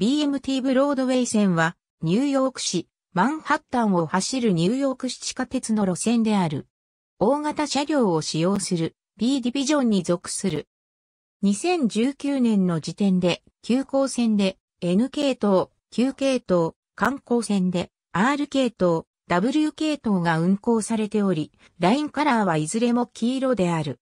BMT ブロードウェイ線は、ニューヨーク市、マンハッタンを走るニューヨーク市地下鉄の路線である。大型車両を使用する B ディビジョンに属する。2019年の時点で、急行線で N 系統、Q 系統、観光線で R 系統、W 系統が運行されており、ラインカラーはいずれも黄色である。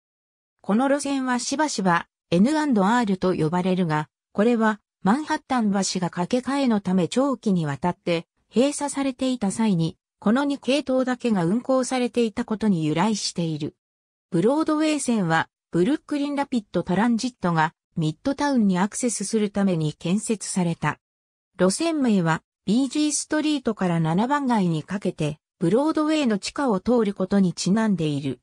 この路線はしばしば N&R と呼ばれるが、これはマンハッタン橋が架け替えのため長期にわたって閉鎖されていた際に、この2系統だけが運行されていたことに由来している。ブロードウェイ線は、ブルックリンラピッドトランジットがミッドタウンにアクセスするために建設された。路線名は BG ストリートから7番街にかけて、ブロードウェイの地下を通ることにちなんでいる。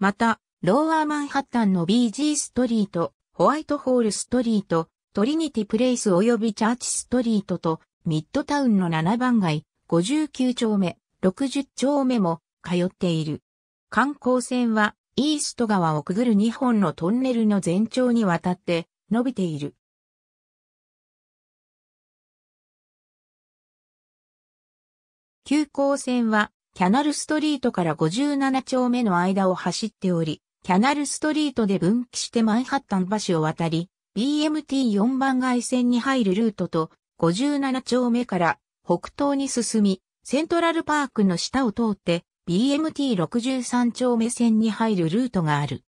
また、ローアーマンハッタンの BG ストリート、ホワイトホールストリート、トリニティプレイス及びチャーチストリートとミッドタウンの7番街、59丁目、60丁目も通っている。観光船はイースト川をくぐる2本のトンネルの全長にわたって伸びている。急行船はキャナルストリートから57丁目の間を走っており、キャナルストリートで分岐してマンハッタン橋を渡り、BMT4 番街線に入るルートと57丁目から北東に進み、セントラルパークの下を通って BMT63 丁目線に入るルートがある。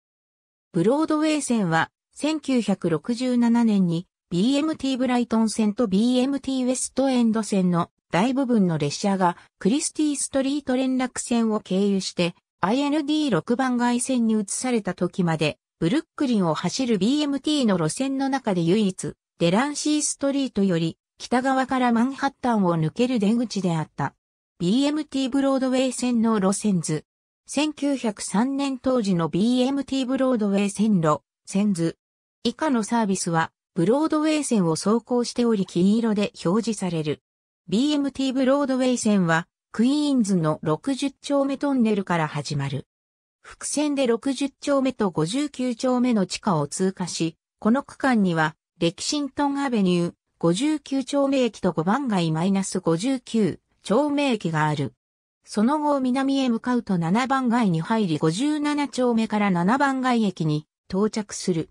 ブロードウェイ線は1967年に BMT ブライトン線と BMT ウェストエンド線の大部分の列車がクリスティストリート連絡線を経由して IND6 番街線に移された時までブルックリンを走る BMT の路線の中で唯一、デランシーストリートより北側からマンハッタンを抜ける出口であった。BMT ブロードウェイ線の路線図。1903年当時の BMT ブロードウェイ線路、線図。以下のサービスは、ブロードウェイ線を走行しており金色で表示される。BMT ブロードウェイ線は、クイーンズの60丁目トンネルから始まる。伏線で60丁目と59丁目の地下を通過し、この区間には、レキシントンアベニュー、59丁目駅と5番街マイナス59丁目駅がある。その後南へ向かうと7番街に入り57丁目から7番街駅に到着する。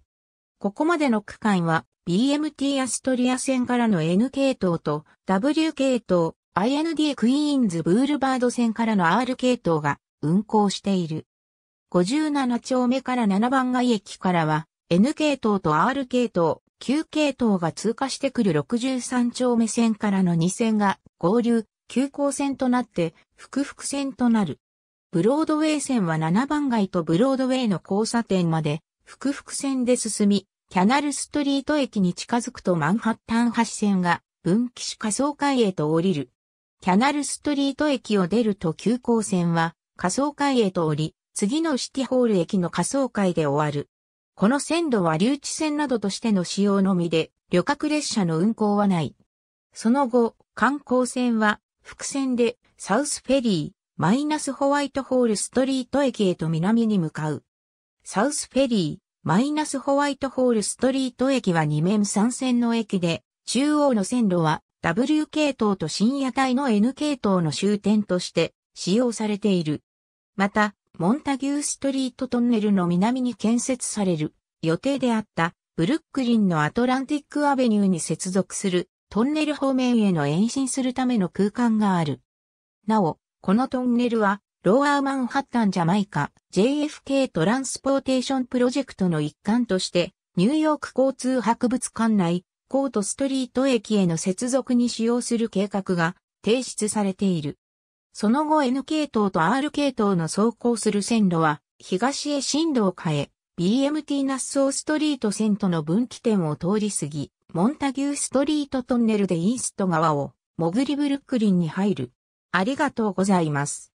ここまでの区間は BMT アストリア線からの N 系統と W 系統、IND クイーンズブールバード線からの R 系統が運行している。57丁目から7番街駅からは、N 系統と R 系統、Q 系統が通過してくる63丁目線からの2線が合流、急行線となって、複々線となる。ブロードウェイ線は7番街とブロードウェイの交差点まで、複々線で進み、キャナルストリート駅に近づくとマンハッタン橋線が分岐し仮想会へと降りる。キャナルストリート駅を出ると急行線は仮想会へと降り、次のシティホール駅の仮想会で終わる。この線路は留置線などとしての使用のみで、旅客列車の運行はない。その後、観光船は、伏線で、サウスフェリー、マイナスホワイトホールストリート駅へと南に向かう。サウスフェリー、マイナスホワイトホールストリート駅は二面三線の駅で、中央の線路は W 系統と深夜帯の N 系統の終点として使用されている。また、モンタギューストリートトンネルの南に建設される予定であったブルックリンのアトランティックアベニューに接続するトンネル方面への延伸するための空間がある。なお、このトンネルはローアーマンハッタンジャマイカ JFK トランスポーテーションプロジェクトの一環としてニューヨーク交通博物館内コートストリート駅への接続に使用する計画が提出されている。その後 N 系統と R 系統の走行する線路は、東へ進路を変え、BMT ナッソーストリート線との分岐点を通り過ぎ、モンタギューストリートトンネルでイースト側を、モグリブルックリンに入る。ありがとうございます。